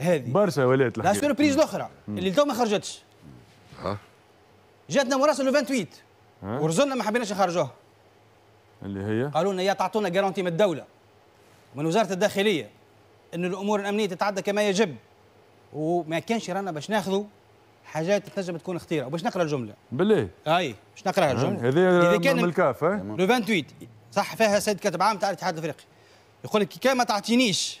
هذه برشا ولات لا سوربريز الاخرى اللي تو ما خرجتش ها جاتنا مراسل 28 ورزلنا ما حبيناش نخرجوها اللي هي قالوا لنا يا تعطونا جارونتي من الدوله من وزاره الداخليه ان الامور الامنيه تتعدى كما يجب وما كانش رانا باش ناخذوا حاجات تنجم تكون خطيره وباش نقرا الجمله بالله اي باش نقراها الجمله هذه اذا كان من الكاف لو 28 صح فيها سيد كاتب عام تاع الاتحاد الافريقي يقول لك كي ما تعطينيش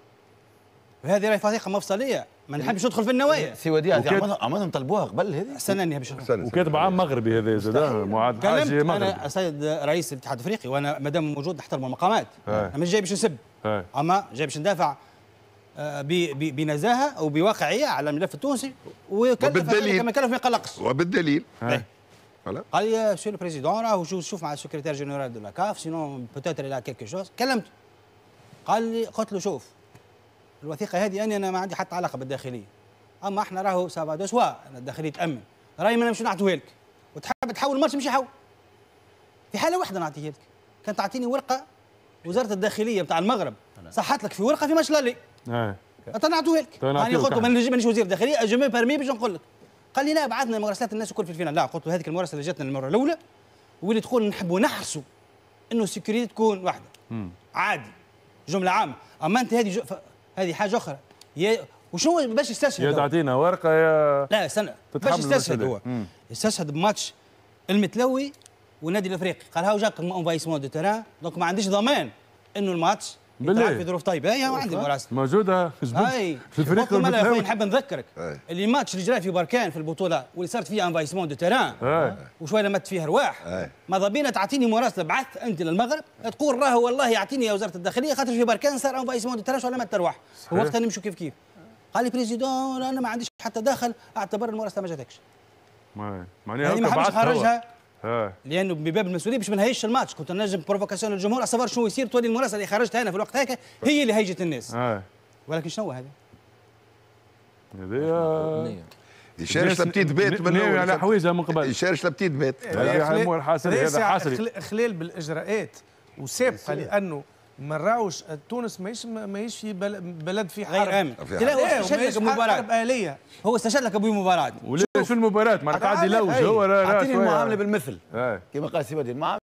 هذه راهي فريق مفصليه ما نحبش ندخل في النوايا سي وديع عمرهم طلبوها قبل هذه اني باش وكاتب عام مغربي هذا زاد معاد حاجي مغربي انا السيد رئيس الاتحاد الافريقي وانا مادام موجود نحترم المقامات انا مش جاي باش نسب اما جاي باش ندافع آه، بنزاهه وبواقعيه على الملف التونسي وبالدليل كما كلف ما يقلقش وبالدليل إيه. قال لي سي لو بريزيدون راهو شوف مع السكرتير جنرال دو لاكاف سينون بوتيتر لا كيلكو شوز كلمته قال لي قلت له شوف الوثيقه هذه اني انا ما عندي حتى علاقه بالداخليه اما احنا راهو سافا دو سوا الداخليه تامن راي ما نمشي نعطيه لك وتحب تحول مرش مش حول في حاله واحده نعطيها لك كان تعطيني ورقه وزاره الداخليه بتاع المغرب صحت لك في ورقه في مشلالي اه نعطيه لك انا قلت له مانيش وزير داخليه جو مي بارمي باش نقول لك قال لي لا بعثنا مراسلات الناس الكل في الفينا لا قلت له هذيك المراسله اللي جاتنا المره الاولى واللي تقول نحبوا نحرسوا انه السكيورتي تكون واحده عادي جمله عامه اما انت هذه هذه حاجه اخرى يا وشنو باش يستشهد يا تعطينا ورقه يا لا استنى باش يستشهد هو يستشهد بماتش المتلوي والنادي الافريقي قال هاو جاك فايسمون دو تيران دونك ما عنديش ضمان انه الماتش بالله في ظروف طيبه هي إيه، عندي مراسل موجوده في الفريق انا نحب نذكرك اللي ماتش اللي جرى في بركان في البطوله واللي صارت فيه انفايسمون دو تيران وشويه لمت فيه ارواح ماذا بينا تعطيني مراسله بعث انت للمغرب تقول راه والله يعطيني يا وزاره الداخليه خاطر في بركان صار انفايسمون دو تيران ولا مت ارواح وقتها نمشوا كيف كيف قال لي بريزيدون انا ما عنديش حتى دخل اعتبر المراسله ما جاتكش معناها يعني ما حبش خرجها لانه بباب المسؤوليه باش ما نهيش الماتش كنت نجم بروفوكاسيون للجمهور اصبر شنو يصير تولي المراسله اللي خرجتها انا في الوقت هذاك هي اللي هيجت الناس آه. ولكن شنو هذا؟ هذايا يشارش لبتيت بيت من الاول على حويجه من قبل يشارش لبتيت بيت هذا حاصل هذا حاصل خلال بالاجراءات وسابقه لانه مراوش تونس ماهيش ماهيش في بلد في حرب غير امن لا هو استشهد لك مباراه هو استشهد لك بمباراه ولا في المباراه ما قاعد يلوج هو اعطيني المعامله بالمثل كما قال سي المعامله